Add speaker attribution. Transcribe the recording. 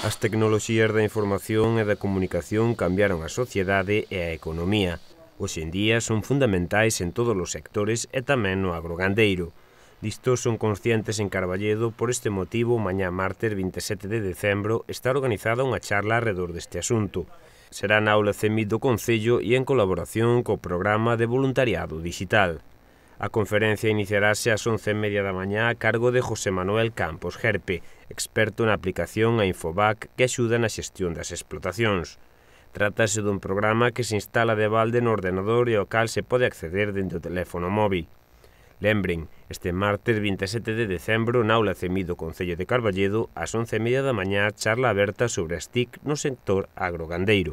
Speaker 1: As tecnoloxías da información e da comunicación cambiaron a sociedade e a economía. Hoxe en día son fundamentais en todos os sectores e tamén no agrogandeiro. Disto son conscientes en Carballedo, por este motivo, mañá martes 27 de decembro está organizada unha charla alrededor deste asunto. Será na aula CEMIT do Concello e en colaboración co programa de voluntariado digital. A conferencia iniciarase ás 11:30 da mañá a cargo de José Manuel Campos Gerpe, experto na aplicación a Infobac que axuda na xestión das explotacións. Trátase dun programa que se instala de balde no ordenador e ao cal se pode acceder dentro do teléfono móvil. Lembren, este martes 27 de decembro na aula cemido do Concello de Carballedo ás 11:30 da mañá charla aberta sobre as TIC no sector agrogandeiro.